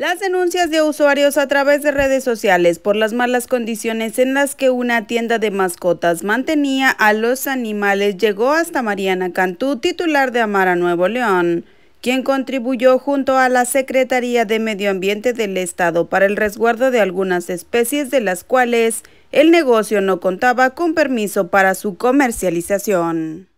Las denuncias de usuarios a través de redes sociales por las malas condiciones en las que una tienda de mascotas mantenía a los animales llegó hasta Mariana Cantú, titular de Amara Nuevo León, quien contribuyó junto a la Secretaría de Medio Ambiente del Estado para el resguardo de algunas especies de las cuales el negocio no contaba con permiso para su comercialización.